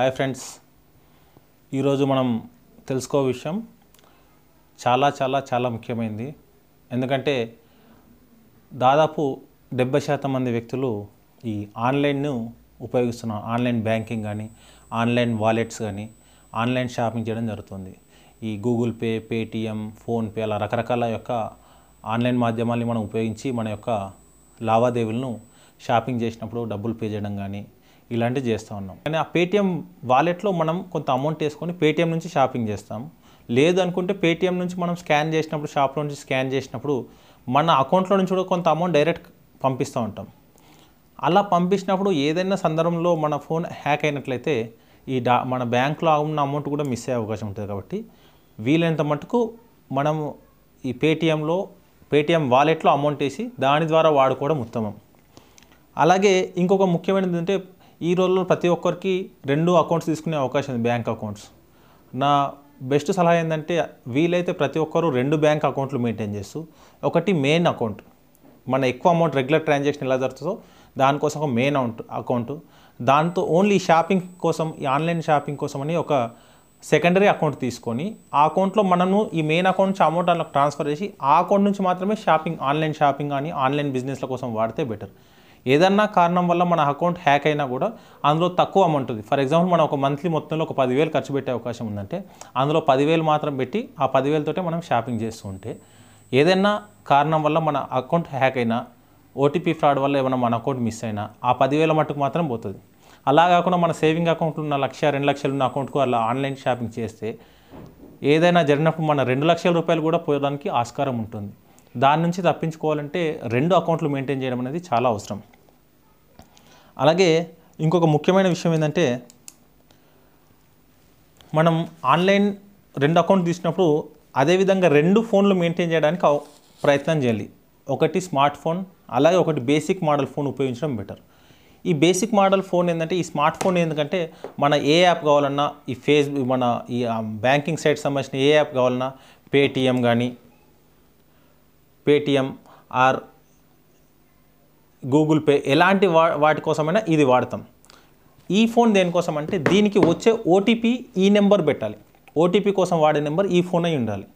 hi friends ఈరోజు మనం తెలుసుకో విషయం చాలా చాలా చాలా ముఖ్యమైనది ఎందుకంటే దాదాపు డెబ్బై శాతం మంది వ్యక్తులు ఈ ఆన్లైన్ను ఉపయోగిస్తున్నారు ఆన్లైన్ బ్యాంకింగ్ కానీ ఆన్లైన్ వాలెట్స్ కానీ ఆన్లైన్ షాపింగ్ చేయడం జరుగుతుంది ఈ గూగుల్ పే పేటిఎం ఫోన్పే అలా రకరకాల యొక్క ఆన్లైన్ మాధ్యమాల్ని మనం ఉపయోగించి మన యొక్క లావాదేవీలను షాపింగ్ చేసినప్పుడు డబ్బులు పే చేయడం కానీ ఇలాంటివి చేస్తూ ఉన్నాం కానీ ఆ పేటిఎం వాలెట్లో మనం కొంత అమౌంట్ వేసుకొని పేటిఎం నుంచి షాపింగ్ చేస్తాం లేదు అనుకుంటే పేటిఎం నుంచి మనం స్కాన్ చేసినప్పుడు షాప్లో నుంచి స్కాన్ చేసినప్పుడు మన అకౌంట్లో నుంచి కూడా కొంత అమౌంట్ డైరెక్ట్ పంపిస్తూ ఉంటాం అలా పంపించినప్పుడు ఏదైనా సందర్భంలో మన ఫోన్ హ్యాక్ అయినట్లయితే ఈ డా మన బ్యాంక్లో ఉన్న అమౌంట్ కూడా మిస్ అయ్యే అవకాశం ఉంటుంది కాబట్టి వీలైనంత మటుకు మనం ఈ పేటిఎంలో పేటిఎం వాలెట్లో అమౌంట్ వేసి దాని ద్వారా వాడుకోవడం ఉత్తమం అలాగే ఇంకొక ముఖ్యమైనది ఏంటంటే ఈ రోజుల్లో ప్రతి ఒక్కరికి రెండు అకౌంట్స్ తీసుకునే అవకాశం ఉంది బ్యాంక్ అకౌంట్స్ నా బెస్ట్ సలహా ఏంటంటే వీలైతే ప్రతి ఒక్కరు రెండు బ్యాంక్ అకౌంట్లు మెయింటైన్ చేస్తూ ఒకటి మెయిన్ అకౌంట్ మన ఎక్కువ అమౌంట్ రెగ్యులర్ ట్రాన్సాక్షన్ ఎలా జరుగుతుందో దానికోసం ఒక మెయిన్ అకౌంట్ అకౌంట్ దాంతో ఓన్లీ షాపింగ్ కోసం ఈ ఆన్లైన్ షాపింగ్ కోసం అని ఒక సెకండరీ అకౌంట్ తీసుకొని ఆ అకౌంట్లో మనము ఈ మెయిన్ అకౌంట్ నుంచి అమౌంట్ ట్రాన్స్ఫర్ చేసి ఆ అకౌంట్ నుంచి మాత్రమే షాపింగ్ ఆన్లైన్ షాపింగ్ కానీ ఆన్లైన్ బిజినెస్ల కోసం వాడితే బెటర్ ఏదన్నా కారణం వల్ల మన అకౌంట్ హ్యాక్ అయినా కూడా అందులో తక్కువ అమౌంట్ ఉంది ఫర్ ఎగ్జాంపుల్ మనం ఒక మంత్లీ మొత్తంలో ఒక పదివేలు ఖర్చు పెట్టే అవకాశం ఉందంటే అందులో పదివేలు మాత్రం పెట్టి ఆ పదివేలతోటే మనం షాపింగ్ చేస్తూ ఉంటే ఏదైనా కారణం వల్ల మన అకౌంట్ హ్యాక్ అయినా ఓటీపీ ఫ్రాడ్ వల్ల ఏమైనా మన అకౌంట్ మిస్ అయినా ఆ పదివేల మట్టుకు మాత్రం పోతుంది అలా కాకుండా మన సేవింగ్ అకౌంట్లో ఉన్న లక్ష రెండు లక్షలు ఉన్న అకౌంట్కు అలా ఆన్లైన్ షాపింగ్ చేస్తే ఏదైనా జరిగినప్పుడు మన రెండు లక్షల రూపాయలు కూడా పోయడానికి ఆస్కారం ఉంటుంది దాని నుంచి తప్పించుకోవాలంటే రెండు అకౌంట్లు మెయింటైన్ చేయడం అనేది చాలా అవసరం అలాగే ఇంకొక ముఖ్యమైన విషయం ఏంటంటే మనం ఆన్లైన్ రెండు అకౌంట్ తీసినప్పుడు అదేవిధంగా రెండు ఫోన్లు మెయింటైన్ చేయడానికి ప్రయత్నం చేయాలి ఒకటి స్మార్ట్ ఫోన్ అలాగే ఒకటి బేసిక్ మోడల్ ఫోన్ ఉపయోగించడం బెటర్ ఈ బేసిక్ మోడల్ ఫోన్ ఏంటంటే ఈ స్మార్ట్ ఫోన్ ఎందుకంటే మన ఏ యాప్ కావాలన్నా ఈ ఫేస్ మన ఈ బ్యాంకింగ్ సైట్ సంబంధించిన ఏ యాప్ కావాలన్నా పేటిఎం కానీ పేటిఎం ఆర్ గూగుల్ పే ఎలాంటి వా వాటి కోసమైనా ఇది వాడతాం ఈ ఫోన్ దేనికోసం అంటే దీనికి వచ్చే ఓటీపీ ఈ నెంబర్ పెట్టాలి ఓటీపీ కోసం వాడే నెంబర్ ఈ ఫోన్ అయి ఉండాలి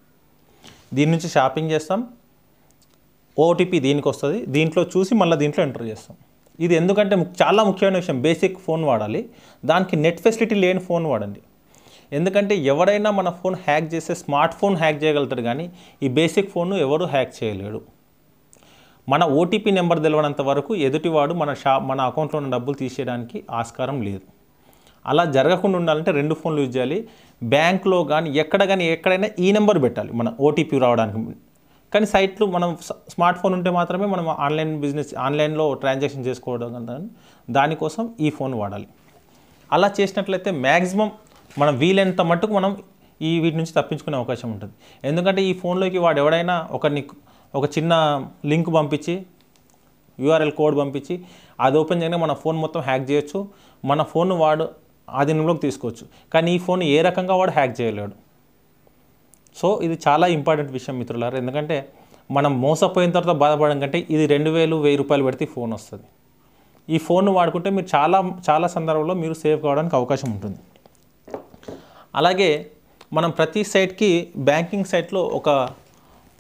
దీని నుంచి షాపింగ్ చేస్తాం ఓటీపీ దీనికి వస్తుంది దీంట్లో చూసి మళ్ళీ దీంట్లో ఎంటర్ చేస్తాం ఇది ఎందుకంటే చాలా ముఖ్యమైన విషయం బేసిక్ ఫోన్ వాడాలి దానికి నెట్ ఫెసిలిటీ లేని ఫోన్ వాడండి ఎందుకంటే ఎవడైనా మన ఫోన్ హ్యాక్ చేస్తే స్మార్ట్ ఫోన్ హ్యాక్ చేయగలుగుతారు కానీ ఈ బేసిక్ ఫోన్ను ఎవరు హ్యాక్ చేయలేడు మన ఓటీపీ నెంబర్ తెలియనంత వరకు ఎదుటివాడు మన షా మన అకౌంట్లో ఉన్న డబ్బులు తీసేయడానికి ఆస్కారం లేదు అలా జరగకుండా ఉండాలంటే రెండు ఫోన్లు యూజ్ చేయాలి బ్యాంక్లో కానీ ఎక్కడ కానీ ఎక్కడైనా ఈ నెంబర్ పెట్టాలి మన ఓటీపీ రావడానికి కానీ సైట్లు మనం స్మార్ట్ ఫోన్ ఉంటే మాత్రమే మనం ఆన్లైన్ బిజినెస్ ఆన్లైన్లో ట్రాన్సాక్షన్ చేసుకోవడం దానికోసం ఈ ఫోన్ వాడాలి అలా చేసినట్లయితే మ్యాక్సిమం మనం వీలైనంత మట్టుకు మనం ఈ వీటి నుంచి తప్పించుకునే అవకాశం ఉంటుంది ఎందుకంటే ఈ ఫోన్లోకి వాడు ఎవడైనా ఒకరిని ఒక చిన్న లింక్ పంపించి యూఆర్ఎల్ కోడ్ పంపించి అది ఓపెన్ చేయగానే మన ఫోన్ మొత్తం హ్యాక్ చేయొచ్చు మన ఫోన్ వాడు ఆధీనంలోకి తీసుకోవచ్చు కానీ ఈ ఫోన్ ఏ రకంగా వాడు హ్యాక్ చేయలేడు సో ఇది చాలా ఇంపార్టెంట్ విషయం మిత్రులారు ఎందుకంటే మనం మోసపోయిన తర్వాత బాధపడడం కంటే ఇది రెండు వేలు వెయ్యి రూపాయలు పెడితే ఫోన్ వస్తుంది ఈ ఫోన్ వాడుకుంటే మీరు చాలా చాలా సందర్భంలో మీరు సేవ్ కావడానికి అవకాశం ఉంటుంది అలాగే మనం ప్రతి సైట్కి బ్యాంకింగ్ సైట్లో ఒక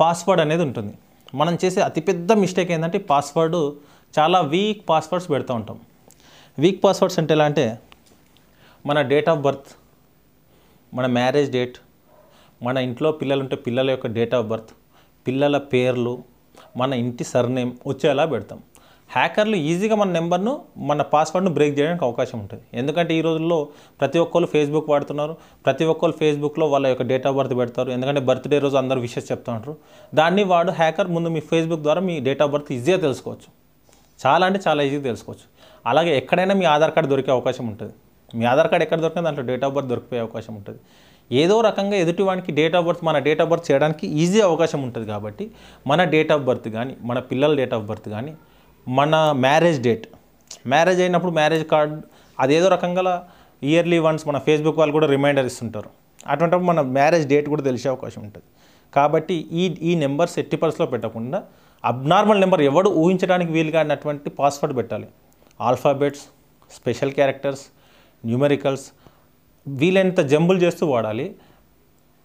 పాస్వర్డ్ అనేది ఉంటుంది మనం చేసే అతిపెద్ద మిస్టేక్ ఏంటంటే పాస్వర్డ్ చాలా వీక్ పాస్వర్డ్స్ పెడుతూ ఉంటాం వీక్ పాస్వర్డ్స్ అంటే ఎలా అంటే మన డేట్ ఆఫ్ బర్త్ మన మ్యారేజ్ డేట్ మన ఇంట్లో పిల్లలు ఉంటే పిల్లల యొక్క డేట్ ఆఫ్ బర్త్ పిల్లల పేర్లు మన ఇంటి సర్నేమ్ వచ్చేలా పెడతాం హ్యాకర్లు ఈజీగా మన నెంబర్ను మన పాస్వర్డ్ను బ్రేక్ చేయడానికి అవకాశం ఉంటుంది ఎందుకంటే ఈ రోజుల్లో ప్రతి ఒక్కరు ఫేస్బుక్ వాడుతున్నారు ప్రతి ఒక్కరు ఫేస్బుక్లో వాళ్ళ యొక్క డేట్ ఆఫ్ బర్త్ పెడతారు ఎందుకంటే బర్త్డే రోజు అందరూ విషెస్ చెప్తుంటారు దాన్ని వాడు హ్యాకర్ ముందు మీ ఫేస్బుక్ ద్వారా మీ డేట్ ఆఫ్ బర్త్ ఈజీగా తెలుసుకోవచ్చు చాలా అంటే చాలా ఈజీగా తెలుసుకోవచ్చు అలాగే ఎక్కడైనా మీ ఆధార్ కార్డు దొరికే అవకాశం ఉంటుంది మీ ఆధార్ కార్డు ఎక్కడ దొరికినా దాంట్లో డేట్ ఆఫ్ బర్త్ దొరికిపోయే అవకాశం ఉంటుంది ఏదో రకంగా ఎదుటివానికి డేట్ ఆఫ్ బర్త్ మన డేట్ ఆఫ్ బర్త్ చేయడానికి ఈజీ అవకాశం ఉంటుంది కాబట్టి మన డేట్ ఆఫ్ బర్త్ కానీ మన పిల్లల డేట్ ఆఫ్ బర్త్ కానీ మన మ్యారేజ్ డేట్ మ్యారేజ్ అయినప్పుడు మ్యారేజ్ కార్డ్ అదేదో రకంగా ఇయర్లీ వన్స్ మన ఫేస్బుక్ వాళ్ళు కూడా రిమైండర్ ఇస్తుంటారు అటువంటిప్పుడు మన మ్యారేజ్ డేట్ కూడా తెలిసే అవకాశం ఉంటుంది కాబట్టి ఈ ఈ నెంబర్స్ ఎట్టి పర్స్లో పెట్టకుండా అబ్నార్మల్ నెంబర్ ఎవడు ఊహించడానికి వీలుగా అన్నటువంటి పాస్వర్డ్ పెట్టాలి ఆల్ఫాబెట్స్ స్పెషల్ క్యారెక్టర్స్ న్యూమెరికల్స్ వీలైనంత జంబులు చేస్తూ వాడాలి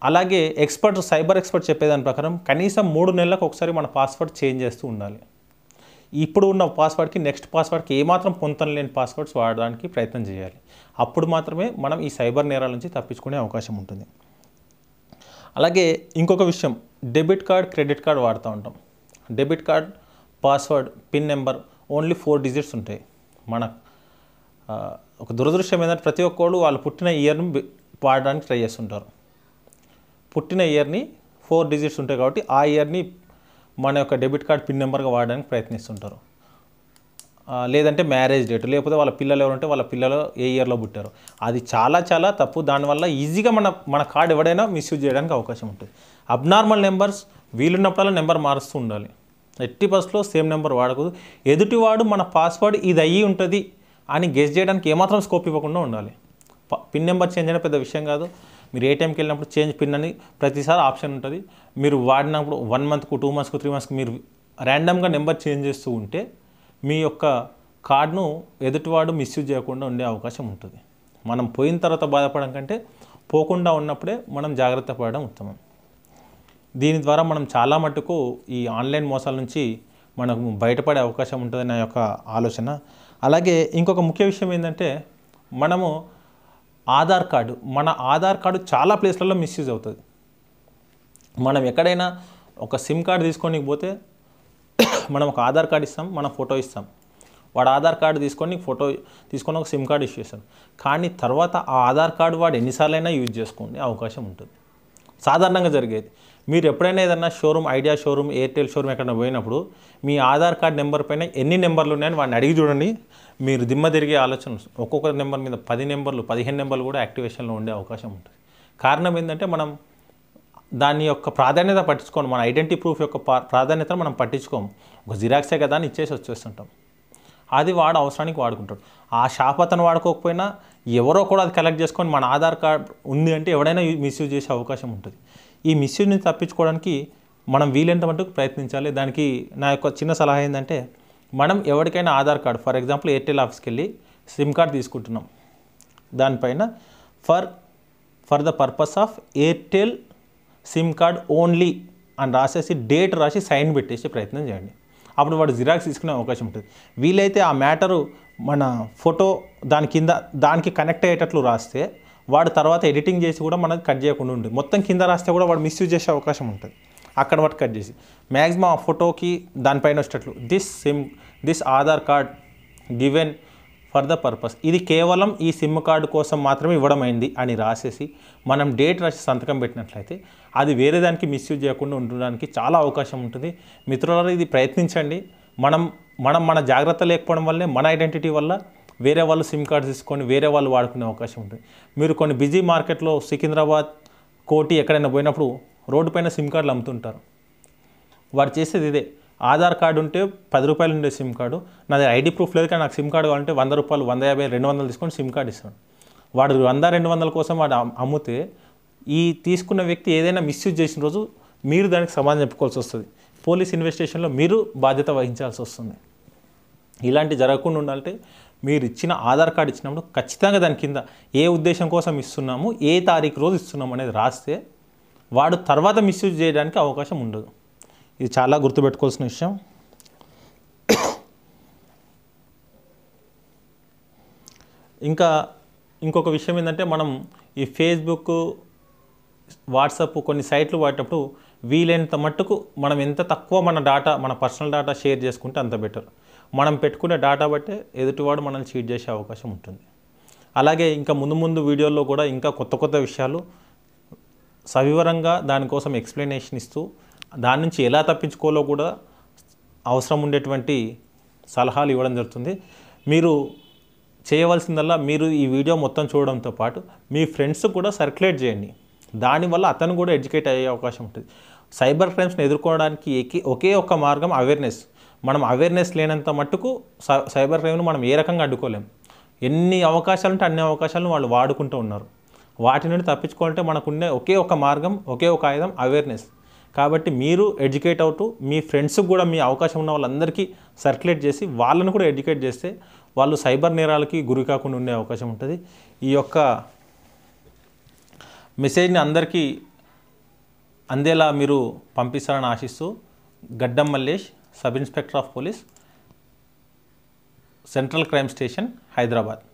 అలాగే ఎక్స్పర్ట్ సైబర్ ఎక్స్పర్ట్ చెప్పేదాని ప్రకారం కనీసం మూడు నెలలకు ఒకసారి మన పాస్వర్డ్ చేంజ్ చేస్తూ ఉండాలి ఇప్పుడు ఉన్న పాస్వర్డ్కి నెక్స్ట్ పాస్వర్డ్కి ఏమాత్రం పొంతన లేని పాస్వర్డ్స్ వాడడానికి ప్రయత్నం చేయాలి అప్పుడు మాత్రమే మనం ఈ సైబర్ నేరాల నుంచి తప్పించుకునే అవకాశం ఉంటుంది అలాగే ఇంకొక విషయం డెబిట్ కార్డ్ క్రెడిట్ కార్డ్ వాడుతూ ఉంటాం debit card password pin number only four digits ఉంటాయి మన ఒక దురదృష్టం ఏంటంటే ప్రతి ఒక్కళ్ళు వాళ్ళు పుట్టిన ఇయర్ని వాడడానికి ట్రై చేస్తుంటారు పుట్టిన ఇయర్ని ఫోర్ డిజిట్స్ ఉంటాయి కాబట్టి ఆ ఇయర్ని మన యొక్క డెబిట్ కార్డ్ పిన్ నెంబర్గా వాడడానికి ప్రయత్నిస్తుంటారు లేదంటే మ్యారేజ్ డేట్ లేకపోతే వాళ్ళ పిల్లలు ఉంటే వాళ్ళ పిల్లలు ఏ ఇయర్లో పుట్టారు అది చాలా చాలా తప్పు దానివల్ల ఈజీగా మన మన కార్డు ఎవడైనా మిస్యూజ్ చేయడానికి అవకాశం ఉంటుంది అబ్నార్మల్ నెంబర్స్ వీలున్నప్పుడల్లా నెంబర్ మారుస్తూ ఉండాలి ఎట్టి బస్లో సేమ్ నెంబర్ వాడకూడదు ఎదుటివాడు మన పాస్వర్డ్ ఇది అయ్యి ఉంటుంది అని గెస్ చేయడానికి ఏమాత్రం స్కోప్ ఇవ్వకుండా ఉండాలి పిన్ నెంబర్ చేంజ్ అయినా పెద్ద విషయం కాదు మీరు ఏ టైంకి వెళ్ళినప్పుడు చేంజ్ పిన్ అని ప్రతిసారి ఆప్షన్ ఉంటుంది మీరు వాడినప్పుడు వన్ మంత్కు టూ మంత్స్కు త్రీ మంత్స్కి మీరు ర్యాండమ్గా నెంబర్ చేంజ్ చేస్తూ ఉంటే మీ యొక్క కార్డును ఎదుటివాడు మిస్యూజ్ చేయకుండా ఉండే అవకాశం ఉంటుంది మనం పోయిన తర్వాత బాధపడడం కంటే పోకుండా ఉన్నప్పుడే మనం జాగ్రత్త పడడం ఉత్తమం దీని ద్వారా మనం చాలా మటుకు ఈ ఆన్లైన్ మోసాల నుంచి మనకు బయటపడే అవకాశం ఉంటుంది నా యొక్క ఆలోచన అలాగే ఇంకొక ముఖ్య విషయం ఏంటంటే మనము ఆధార్ కార్డు మన ఆధార్ కార్డు చాలా ప్లేస్లలో మిస్యూజ్ అవుతుంది మనం ఎక్కడైనా ఒక సిమ్ కార్డు తీసుకొని పోతే మనం ఒక ఆధార్ కార్డు ఇస్తాం మనం ఫోటో ఇస్తాం వాడు ఆధార్ కార్డు తీసుకొని ఫోటో తీసుకొని ఒక సిమ్ కార్డు ఇష్యూ చేస్తాం కానీ తర్వాత ఆ ఆధార్ కార్డు వాడు ఎన్నిసార్లైనా యూజ్ చేసుకునే అవకాశం ఉంటుంది సాధారణంగా జరిగేది మీరు ఎప్పుడైనా ఏదైనా showroom Idea showroom Airtel showroom ఎక్కడైనా పోయినప్పుడు మీ ఆధార్ కార్డ్ నెంబర్ పైన ఎన్ని నెంబర్లు ఉన్నాయని వాడిని అడిగి చూడండి మీరు దిమ్మ తిరిగే ఆలోచన ఒక్కొక్క నెంబర్ మీద పది నెంబర్లు పదిహేను నెంబర్లు కూడా యాక్టివేషన్లో ఉండే అవకాశం ఉంటుంది కారణం ఏంటంటే మనం దాని యొక్క ప్రాధాన్యత పట్టించుకోండి మన ఐడెంటిటీ ప్రూఫ్ యొక్క ప్రాధాన్యతను మనం పట్టించుకోము ఒక జిరాక్సే కదా అని ఇచ్చేసి వచ్చేస్తుంటాం అది వాడు అవసరానికి వాడుకుంటాడు ఆ షాప్ అతను వాడుకోకపోయినా ఎవరో కూడా అది కలెక్ట్ చేసుకొని మన ఆధార్ కార్డ్ ఉంది అంటే ఎవడైనా మిస్యూజ్ చేసే అవకాశం ఉంటుంది ఈ మిస్యూజ్ని తప్పించుకోవడానికి మనం వీలైనంత మటుకు ప్రయత్నించాలి దానికి నా యొక్క చిన్న సలహా ఏంటంటే మనం ఎవరికైనా Aadhaar card for example Airtel ఆఫీస్కి వెళ్ళి సిమ్ కార్డ్ తీసుకుంటున్నాం దానిపైన for for the purpose of Airtel SIM card only అని రాసేసి డేట్ రాసి సైన్ పెట్టేసే ప్రయత్నం చేయండి అప్పుడు వాడు జిరాక్స్ తీసుకునే అవకాశం ఉంటుంది వీలైతే ఆ మ్యాటరు మన ఫోటో దాని కింద దానికి కనెక్ట్ అయ్యేటట్లు రాస్తే వాడు తర్వాత ఎడిటింగ్ చేసి కూడా మనకు కట్ చేయకుండా ఉంటుంది మొత్తం కింద రాస్తే కూడా వాడు మిస్యూజ్ చేసే అవకాశం ఉంటుంది అక్కడ వాటి కట్ చేసి మ్యాక్సిమం ఆ ఫోటోకి దానిపైన వచ్చేటట్లు this SIM this Aadhaar card given for the purpose ఇది కేవలం ఈ సిమ్ కార్డు కోసం మాత్రమే ఇవ్వడమైంది అని రాసేసి మనం డేట్ రాసి సంతకం పెట్టినట్లయితే అది వేరే దానికి మిస్యూజ్ చేయకుండా ఉండడానికి చాలా అవకాశం ఉంటుంది మిత్రులారా ఇది ప్రయత్నించండి మనం మనం మన జాగ్రత్త లేకపోవడం వల్లే మన ఐడెంటిటీ వల్ల వేరే వాళ్ళు సిమ్ కార్డ్స్ తీసుకొని వేరే వాళ్ళు వాడుకునే అవకాశం ఉంటుంది మీరు కొన్ని బిజీ మార్కెట్లో సికింద్రాబాద్ కోటి ఎక్కడైనా పోయినప్పుడు రోడ్డుపైన సిమ్ కార్డులు అమ్ముతుంటారు వారు చేసేది ఇదే ఆధార్ కార్డు ఉంటే పది రూపాయలు ఉండే సిమ్ కార్డు నాది ఐడి ప్రూఫ్ లేదు కానీ నాకు సిమ్ కార్డు కావాలంటే వంద రూపాయలు వంద యాభై రెండు వందలు తీసుకొని సిమ్ కార్డు ఇస్తాడు వాడు వంద రెండు వందల కోసం వాడు అమ్మితే ఈ తీసుకున్న వ్యక్తి ఏదైనా మిస్యూజ్ చేసిన రోజు మీరు దానికి సమాధానం చెప్పుకోవాల్సి వస్తుంది పోలీస్ ఇన్వెస్టిగేషన్లో మీరు బాధ్యత వహించాల్సి వస్తుంది ఇలాంటి జరగకుండా ఉండాలంటే మీరు ఇచ్చిన ఆధార్ కార్డు ఇచ్చినప్పుడు ఖచ్చితంగా దాని కింద ఏ ఉద్దేశం కోసం ఇస్తున్నాము ఏ తారీఖు రోజు ఇస్తున్నాము అనేది రాస్తే వాడు తర్వాత మిస్యూజ్ చేయడానికి అవకాశం ఉండదు ఇది చాలా గుర్తుపెట్టుకోవాల్సిన విషయం ఇంకా ఇంకొక విషయం ఏంటంటే మనం ఈ ఫేస్బుక్ వాట్సాప్ కొన్ని సైట్లు వాడేటప్పుడు వీలైనంత మట్టుకు మనం ఎంత తక్కువ మన డాటా మన పర్సనల్ డాటా షేర్ చేసుకుంటే అంత బెటర్ మనం పెట్టుకునే డాటా బట్టే ఎదుటివాడు మనల్ని చీట్ చేసే అవకాశం ఉంటుంది అలాగే ఇంకా ముందు ముందు వీడియోల్లో కూడా ఇంకా కొత్త కొత్త విషయాలు సవివరంగా దానికోసం ఎక్స్ప్లెనేషన్ ఇస్తూ దాని నుంచి ఎలా తప్పించుకోవాలో కూడా అవసరం ఉండేటువంటి సలహాలు ఇవ్వడం జరుగుతుంది మీరు చేయవలసిందల్లా మీరు ఈ వీడియో మొత్తం చూడడంతో పాటు మీ ఫ్రెండ్స్ కూడా సర్క్యులేట్ చేయండి దానివల్ల అతను కూడా ఎడ్యుకేట్ అయ్యే అవకాశం ఉంటుంది సైబర్ క్రైమ్స్ని ఎదుర్కోవడానికి ఒకే ఒక్క మార్గం అవేర్నెస్ మనం అవేర్నెస్ లేనంత మట్టుకు సైబర్ క్రైమ్ను మనం ఏ రకంగా అడ్డుకోలేం ఎన్ని అవకాశాలు ఉంటే అన్ని అవకాశాలను వాళ్ళు వాడుకుంటూ ఉన్నారు వాటి నుండి తప్పించుకోవాలంటే మనకుండే ఒకే ఒక మార్గం ఒకే ఒక ఆయుధం అవేర్నెస్ కాబట్టి మీరు ఎడ్యుకేట్ అవుతూ మీ ఫ్రెండ్స్కి కూడా మీ అవకాశం ఉన్న వాళ్ళందరికీ సర్క్యులేట్ చేసి వాళ్ళని కూడా ఎడ్యుకేట్ చేస్తే వాళ్ళు సైబర్ నేరాలకి గురి కాకుండా ఉండే అవకాశం ఉంటుంది ఈ యొక్క మెసేజ్ని అందరికీ అందేలా మీరు పంపిస్తారని ఆశిస్తూ Gaddam Mallesh sub inspector of police central crime station Hyderabad